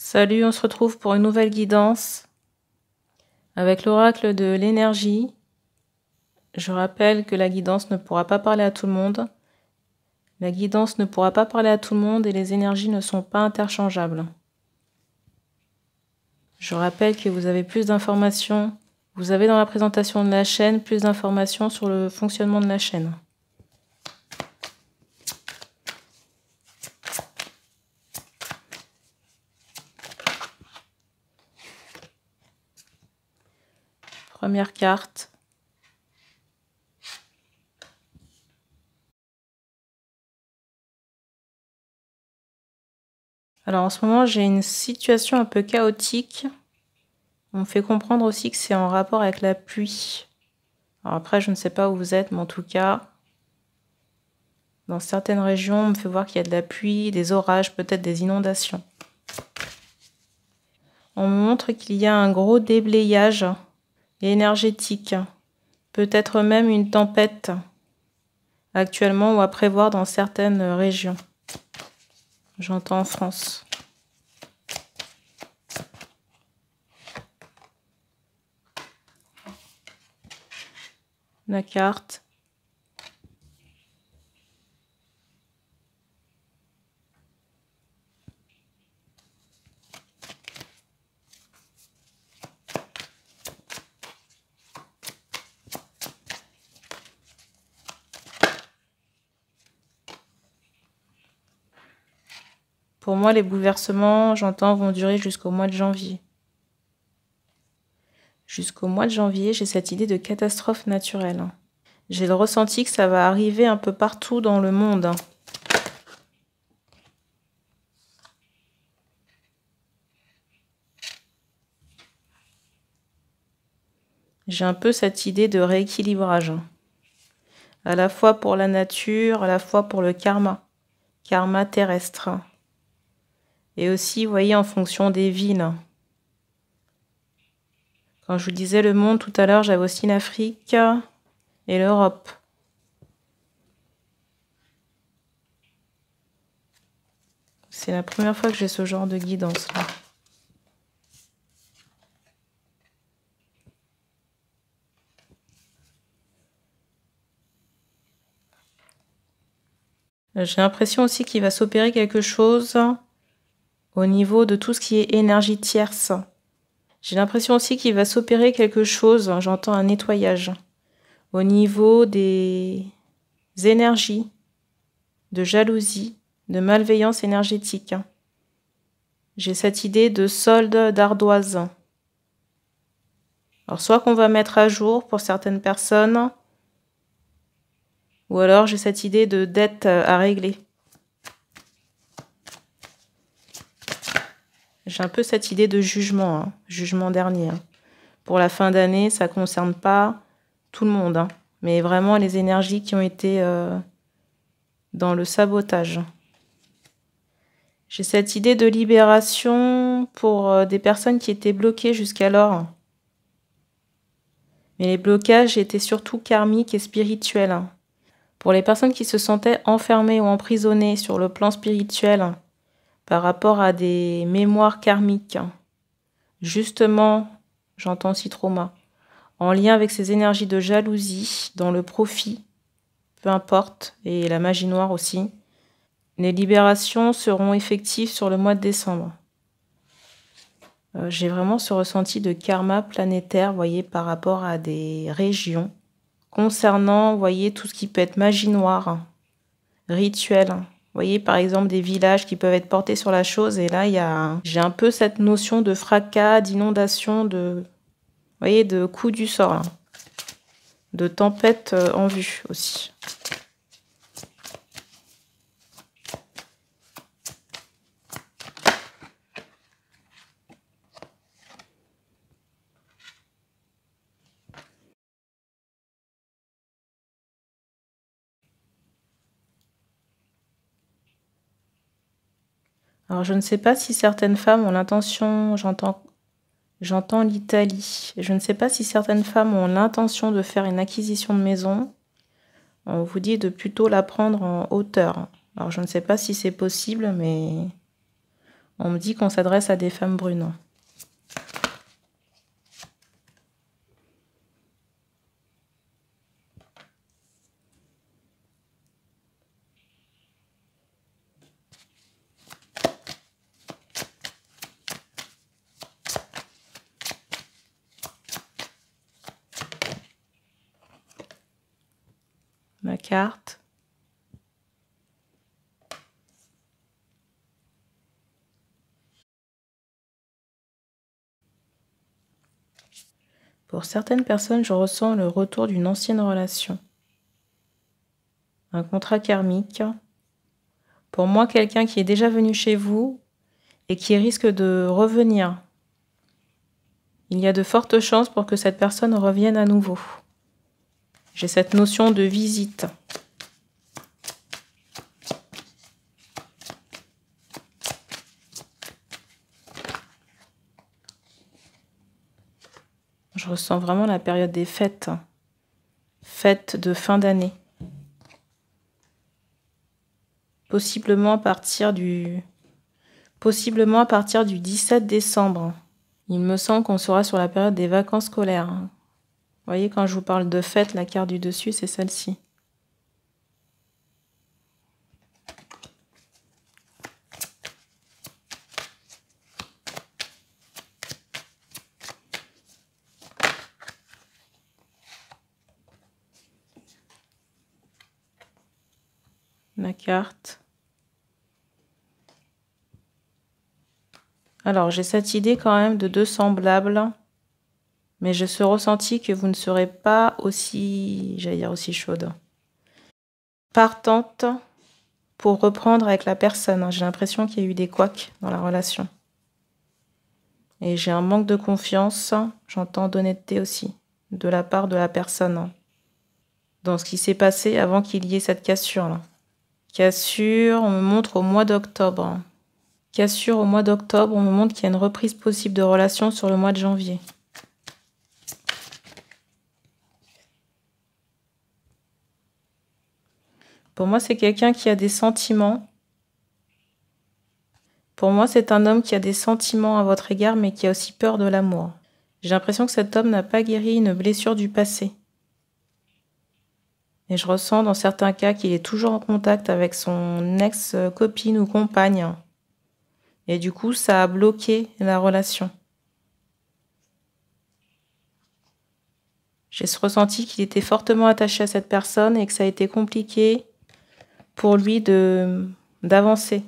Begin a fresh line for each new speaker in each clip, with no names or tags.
Salut, on se retrouve pour une nouvelle guidance avec l'oracle de l'énergie. Je rappelle que la guidance ne pourra pas parler à tout le monde. La guidance ne pourra pas parler à tout le monde et les énergies ne sont pas interchangeables. Je rappelle que vous avez plus d'informations. Vous avez dans la présentation de la chaîne plus d'informations sur le fonctionnement de la chaîne. carte. Alors en ce moment, j'ai une situation un peu chaotique. On me fait comprendre aussi que c'est en rapport avec la pluie. Alors après, je ne sais pas où vous êtes, mais en tout cas, dans certaines régions, on me fait voir qu'il y a de la pluie, des orages, peut-être des inondations. On me montre qu'il y a un gros déblayage énergétique, peut-être même une tempête actuellement ou à prévoir dans certaines régions. J'entends en France. La carte Pour moi, les bouleversements, j'entends, vont durer jusqu'au mois de janvier. Jusqu'au mois de janvier, j'ai cette idée de catastrophe naturelle. J'ai le ressenti que ça va arriver un peu partout dans le monde. J'ai un peu cette idée de rééquilibrage. À la fois pour la nature, à la fois pour le karma. Karma terrestre. Et aussi, vous voyez, en fonction des villes. Quand je vous disais le monde tout à l'heure, j'avais aussi l'Afrique et l'Europe. C'est la première fois que j'ai ce genre de guidance là. J'ai l'impression aussi qu'il va s'opérer quelque chose au niveau de tout ce qui est énergie tierce. J'ai l'impression aussi qu'il va s'opérer quelque chose, j'entends un nettoyage, au niveau des énergies de jalousie, de malveillance énergétique. J'ai cette idée de solde d'ardoise. Alors soit qu'on va mettre à jour pour certaines personnes, ou alors j'ai cette idée de dette à régler. J'ai un peu cette idée de jugement, hein. jugement dernier. Hein. Pour la fin d'année, ça ne concerne pas tout le monde, hein. mais vraiment les énergies qui ont été euh, dans le sabotage. J'ai cette idée de libération pour euh, des personnes qui étaient bloquées jusqu'alors. Mais les blocages étaient surtout karmiques et spirituels. Pour les personnes qui se sentaient enfermées ou emprisonnées sur le plan spirituel, par rapport à des mémoires karmiques. Justement, j'entends aussi trauma, en lien avec ces énergies de jalousie dans le profit, peu importe, et la magie noire aussi. Les libérations seront effectives sur le mois de décembre. Euh, j'ai vraiment ce ressenti de karma planétaire, voyez, par rapport à des régions concernant, voyez, tout ce qui peut être magie noire, rituel, vous voyez, par exemple, des villages qui peuvent être portés sur la chose. Et là, il y a... j'ai un peu cette notion de fracas, d'inondation, de... voyez, de coup du sort, de tempête euh, en vue aussi. Alors, je ne sais pas si certaines femmes ont l'intention, j'entends, j'entends l'Italie. Je ne sais pas si certaines femmes ont l'intention de faire une acquisition de maison. On vous dit de plutôt la prendre en hauteur. Alors, je ne sais pas si c'est possible, mais on me dit qu'on s'adresse à des femmes brunes. carte. Pour certaines personnes, je ressens le retour d'une ancienne relation. Un contrat karmique. Pour moi, quelqu'un qui est déjà venu chez vous et qui risque de revenir. Il y a de fortes chances pour que cette personne revienne à nouveau. J'ai cette notion de visite. Je ressens vraiment la période des fêtes, fêtes de fin d'année. Possiblement à partir du possiblement à partir du 17 décembre. Il me semble qu'on sera sur la période des vacances scolaires voyez, quand je vous parle de fête, la carte du dessus, c'est celle-ci. La carte. Alors, j'ai cette idée quand même de deux semblables mais je se ressentis que vous ne serez pas aussi, j'allais dire aussi chaude, partante pour reprendre avec la personne. Hein. J'ai l'impression qu'il y a eu des couacs dans la relation. Et j'ai un manque de confiance, j'entends d'honnêteté aussi, de la part de la personne, hein, dans ce qui s'est passé avant qu'il y ait cette cassure-là. Cassure, on me montre au mois d'octobre. Hein. Cassure au mois d'octobre, on me montre qu'il y a une reprise possible de relation sur le mois de janvier. Pour moi, c'est quelqu'un qui a des sentiments. Pour moi, c'est un homme qui a des sentiments à votre égard, mais qui a aussi peur de l'amour. J'ai l'impression que cet homme n'a pas guéri une blessure du passé. Et je ressens dans certains cas qu'il est toujours en contact avec son ex-copine ou compagne. Et du coup, ça a bloqué la relation. J'ai ce ressenti qu'il était fortement attaché à cette personne et que ça a été compliqué pour lui de d'avancer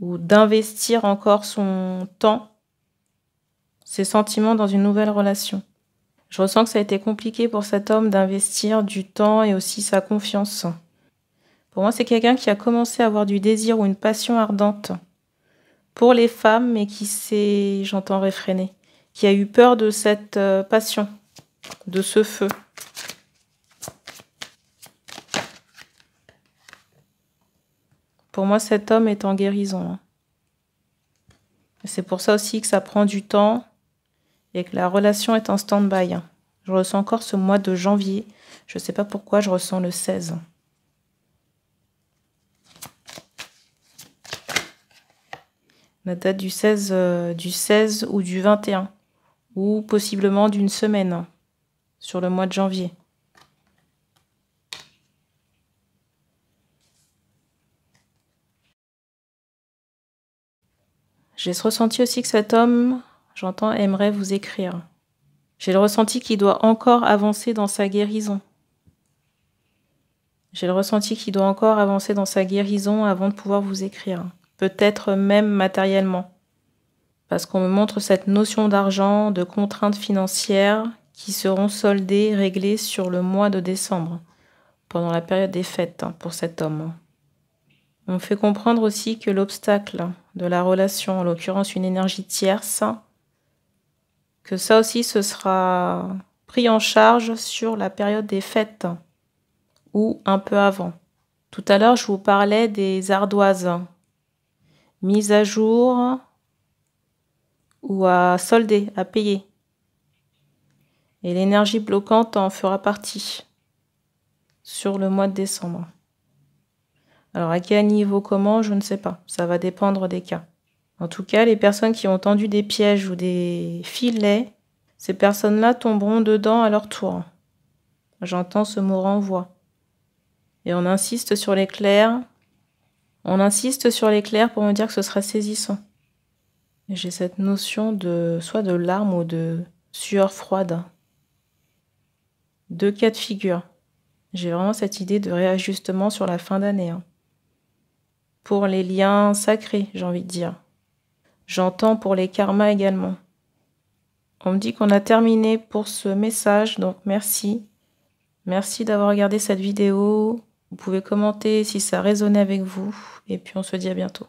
ou d'investir encore son temps, ses sentiments dans une nouvelle relation. Je ressens que ça a été compliqué pour cet homme d'investir du temps et aussi sa confiance. Pour moi, c'est quelqu'un qui a commencé à avoir du désir ou une passion ardente pour les femmes, mais qui s'est, j'entends réfréner, qui a eu peur de cette euh, passion, de ce feu. Pour moi, cet homme est en guérison. Hein. C'est pour ça aussi que ça prend du temps et que la relation est en stand-by. Hein. Je ressens encore ce mois de janvier. Je ne sais pas pourquoi je ressens le 16. La date du 16, euh, du 16 ou du 21, ou possiblement d'une semaine hein, sur le mois de janvier. J'ai ressenti aussi que cet homme, j'entends, aimerait vous écrire. J'ai le ressenti qu'il doit encore avancer dans sa guérison. J'ai le ressenti qu'il doit encore avancer dans sa guérison avant de pouvoir vous écrire. Peut-être même matériellement. Parce qu'on me montre cette notion d'argent, de contraintes financières qui seront soldées, réglées sur le mois de décembre, pendant la période des fêtes hein, pour cet homme. On fait comprendre aussi que l'obstacle de la relation, en l'occurrence une énergie tierce, que ça aussi ce sera pris en charge sur la période des fêtes ou un peu avant. Tout à l'heure, je vous parlais des ardoises mises à jour ou à solder, à payer. Et l'énergie bloquante en fera partie sur le mois de décembre. Alors à quel niveau, comment, je ne sais pas. Ça va dépendre des cas. En tout cas, les personnes qui ont tendu des pièges ou des filets, ces personnes-là tomberont dedans à leur tour. J'entends ce mot renvoi. Et on insiste sur l'éclair. On insiste sur l'éclair pour me dire que ce sera saisissant. J'ai cette notion de soit de larmes ou de sueur froide. Deux cas de figure. J'ai vraiment cette idée de réajustement sur la fin d'année. Hein pour les liens sacrés, j'ai envie de dire. J'entends pour les karmas également. On me dit qu'on a terminé pour ce message, donc merci. Merci d'avoir regardé cette vidéo. Vous pouvez commenter si ça résonnait avec vous. Et puis on se dit à bientôt.